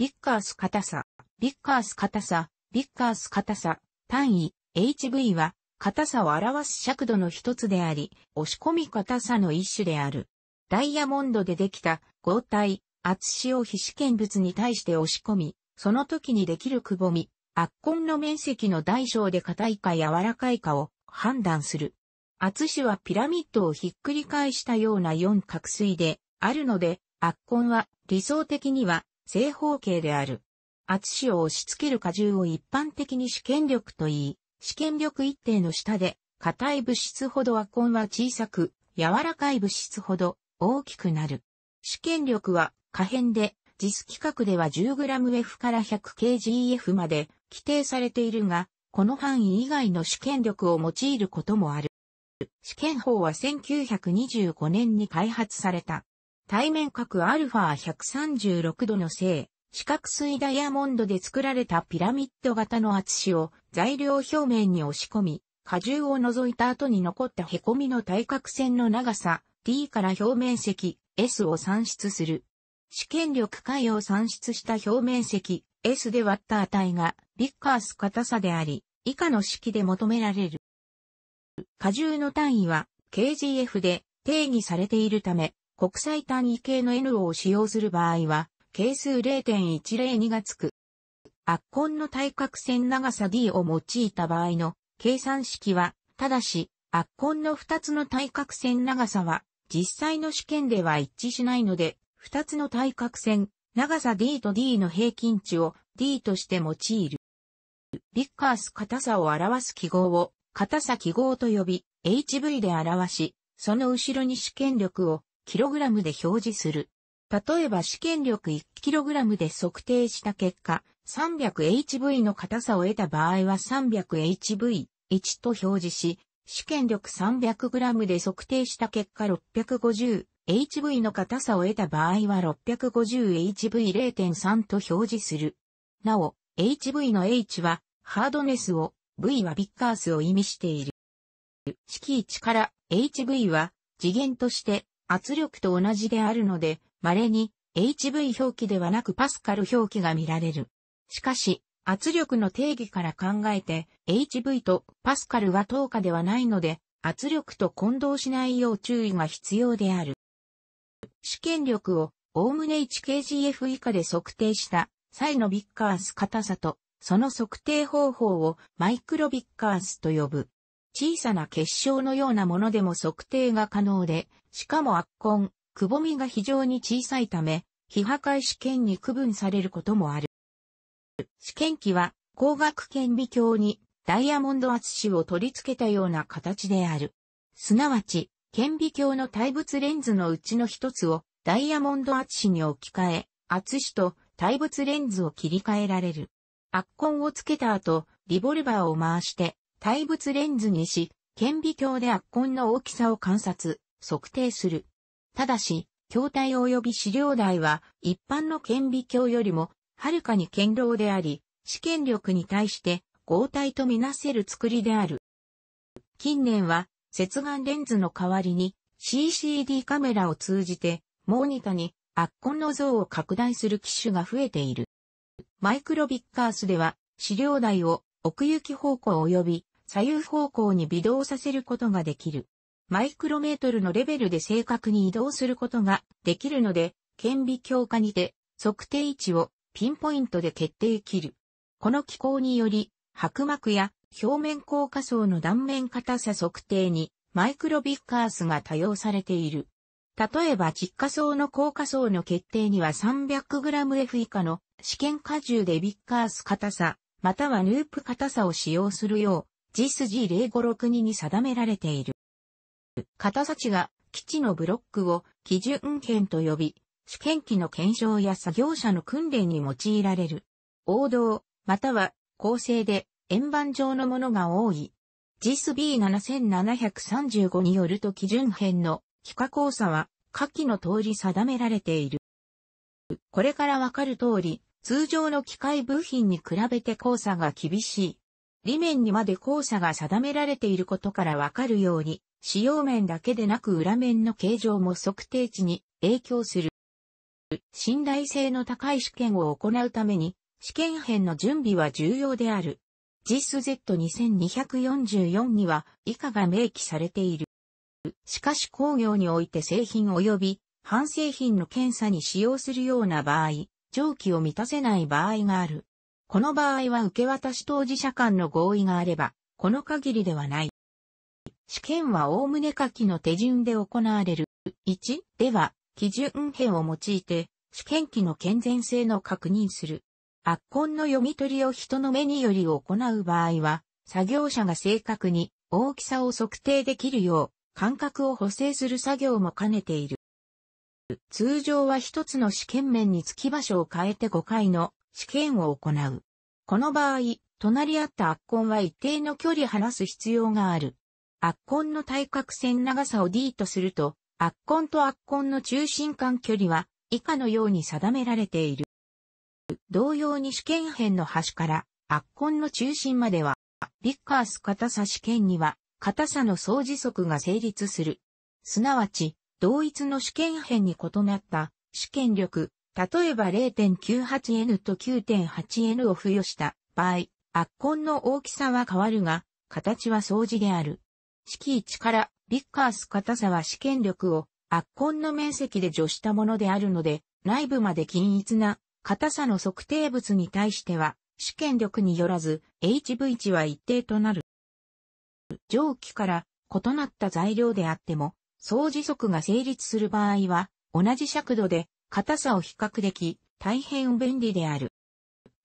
ビッカース硬さ、ビッカース硬さ、ビッカース硬さ、単位、HV は、硬さを表す尺度の一つであり、押し込み硬さの一種である。ダイヤモンドでできた合体、厚紙を非試験物に対して押し込み、その時にできるくぼみ、圧痕の面積の大小で硬いか柔らかいかを判断する。厚紙はピラミッドをひっくり返したような四角錐であるので、圧痕は理想的には正方形である。厚紙を押し付ける荷重を一般的に試験力と言い、試験力一定の下で、硬い物質ほどコンは小さく、柔らかい物質ほど大きくなる。試験力は可変で、実規格では 10gF から 100kgF まで規定されているが、この範囲以外の試験力を用いることもある。試験法は1925年に開発された。対面角 α136 度の正、四角錐ダイヤモンドで作られたピラミッド型の厚紙を材料表面に押し込み、荷重を除いた後に残った凹みの対角線の長さ t から表面積 s を算出する。試験力解を算出した表面積 S で割った値がビッカース硬さであり、以下の式で求められる。荷重の単位は kgF で定義されているため、国際単位系の N を使用する場合は、係数0.102がつく。圧根の対角線長さ D を用いた場合の計算式は、ただし、圧根の2つの対角線長さは、実際の試験では一致しないので、2つの対角線、長さ D と D の平均値を D として用いる。ビッカース硬さを表す記号を、硬さ記号と呼び、HV で表し、その後ろに試験力をキログラムで表示する。例えば試験力1ラムで測定した結果、300HV の硬さを得た場合は 300HV1 と表示し、試験力3 0 0ムで測定した結果 650HV の硬さを得た場合は 650HV0.3 と表示する。なお、HV の H はハードネスを、V はビッカースを意味している。式1から HV は次元として圧力と同じであるので、稀に HV 表記ではなくパスカル表記が見られる。しかし、圧力の定義から考えて、HV とパスカルは等価ではないので、圧力と混同しないよう注意が必要である。試験力を、おおむね 1kgf 以下で測定した際のビッカース硬さと、その測定方法をマイクロビッカースと呼ぶ。小さな結晶のようなものでも測定が可能で、しかも圧根、くぼみが非常に小さいため、非破壊試験に区分されることもある。試験機は光学顕微鏡にダイヤモンド厚紙を取り付けたような形である。すなわち、顕微鏡の対物レンズのうちの一つをダイヤモンド厚紙に置き換え、厚紙と対物レンズを切り替えられる。圧根をつけた後、リボルバーを回して、対物レンズにし、顕微鏡で圧根の大きさを観察。測定する。ただし、筐体及び資料台は一般の顕微鏡よりもはるかに堅牢であり、試験力に対して合体とみなせる作りである。近年は、接眼レンズの代わりに CCD カメラを通じて、モニタに圧痕の像を拡大する機種が増えている。マイクロビッカースでは、資料台を奥行き方向及び左右方向に微動させることができる。マイクロメートルのレベルで正確に移動することができるので、顕微鏡化にて測定位置をピンポイントで決定切る。この機構により、薄膜や表面硬化層の断面硬さ測定にマイクロビッカースが多用されている。例えば窒化層の硬化層の決定には 300g F 以下の試験荷重でビッカース硬さ、またはヌープ硬さを使用するよう GIS G056 2に定められている。片差値が基地のブロックを基準圏と呼び、試験機の検証や作業者の訓練に用いられる。王道、または構成で円盤状のものが多い。JISB7735 によると基準編の幾何交差は下記の通り定められている。これからわかる通り、通常の機械部品に比べて交差が厳しい。裏面にまで交差が定められていることからわかるように、使用面だけでなく裏面の形状も測定値に影響する。信頼性の高い試験を行うために、試験編の準備は重要である。JISZ2244 には以下が明記されている。しかし工業において製品及び半製品の検査に使用するような場合、上記を満たせない場合がある。この場合は受け渡し当事者間の合意があれば、この限りではない。試験はおおむね下記の手順で行われる。1では、基準編を用いて、試験機の健全性の確認する。圧痕の読み取りを人の目により行う場合は、作業者が正確に大きさを測定できるよう、間隔を補正する作業も兼ねている。通常は一つの試験面につき場所を変えて5回の試験を行う。この場合、隣り合った圧痕は一定の距離離す必要がある。圧根の対角線長さを D とすると、圧根と圧根の中心間距離は以下のように定められている。同様に試験辺の端から圧根の中心までは、ビッカース硬さ試験には、硬さの相似則が成立する。すなわち、同一の試験辺に異なった試験力、例えば 0.98N と 9.8N を付与した場合、圧根の大きさは変わるが、形は相似である。式1からビッカース硬さは試験力を圧痕の面積で除したものであるので、内部まで均一な硬さの測定物に対しては、試験力によらず HV 値は一定となる。蒸気から異なった材料であっても、相似則が成立する場合は、同じ尺度で硬さを比較でき、大変便利である。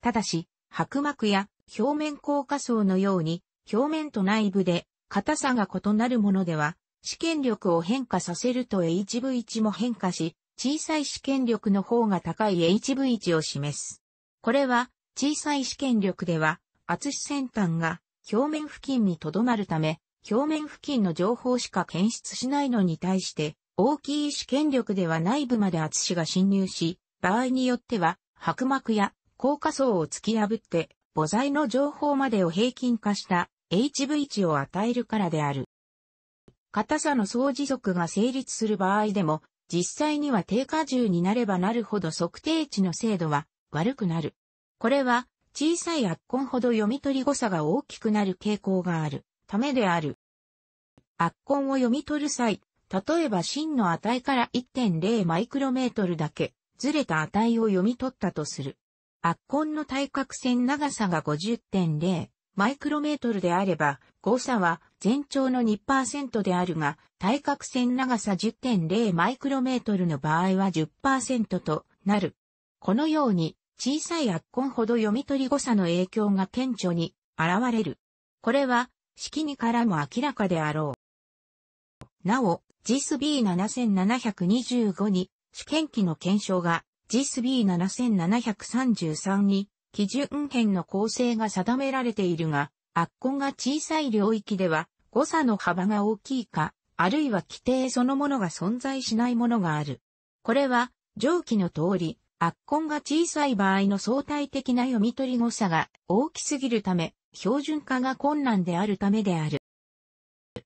ただし、薄膜や表面硬化層のように、表面と内部で硬さが異なるものでは、試験力を変化させると HV1 も変化し、小さい試験力の方が高い HV1 を示す。これは、小さい試験力では、厚先端が表面付近に留まるため、表面付近の情報しか検出しないのに対して、大きい試験力では内部まで厚紙が侵入し、場合によっては、白膜や硬化層を突き破って、母材の情報までを平均化した HV 値を与えるからである。硬さの総持続が成立する場合でも、実際には低荷重になればなるほど測定値の精度は悪くなる。これは小さい圧痕ほど読み取り誤差が大きくなる傾向があるためである。圧痕を読み取る際、例えば芯の値から1.0マイクロメートルだけずれた値を読み取ったとする。圧痕の対角線長さが50.0マイクロメートルであれば、誤差は全長の2%であるが、対角線長さ10.0マイクロメートルの場合は10%となる。このように、小さい圧痕ほど読み取り誤差の影響が顕著に現れる。これは、式にからも明らかであろう。なお、JIS B7725 に、試験機の検証が JIS B7733 に基準辺の構成が定められているが、圧痕が小さい領域では誤差の幅が大きいか、あるいは規定そのものが存在しないものがある。これは、上記の通り、圧痕が小さい場合の相対的な読み取り誤差が大きすぎるため、標準化が困難であるためである。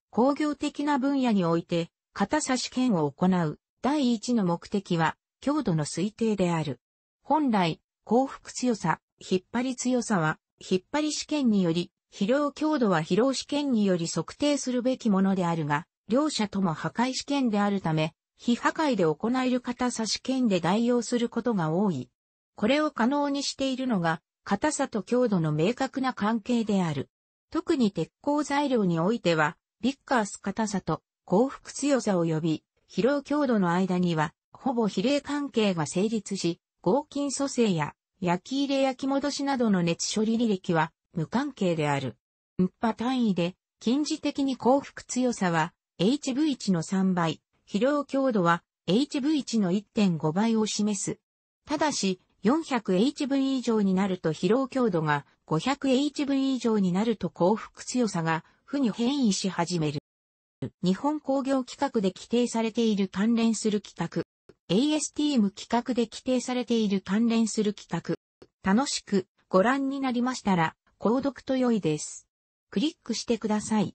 工業的な分野において、型差試験を行う第一の目的は、強度の推定である。本来、幸福強さ、引っ張り強さは、引っ張り試験により、疲労強度は疲労試験により測定するべきものであるが、両者とも破壊試験であるため、非破壊で行える硬さ試験で代用することが多い。これを可能にしているのが、硬さと強度の明確な関係である。特に鉄鋼材料においては、ビッカース硬さと幸福強さ及び疲労強度の間には、ほぼ比例関係が成立し、合金組成や焼き入れ焼き戻しなどの熱処理履歴は無関係である。運波単位で近似的に幸福強さは HV1 の3倍、疲労強度は HV1 の1.5倍を示す。ただし、400HV 以上になると疲労強度が 500HV 以上になると幸福強さが負に変異し始める。日本工業規格で規定されている関連する規格。ASTM 規格で規定されている関連する規格。楽しくご覧になりましたら、購読と良いです。クリックしてください。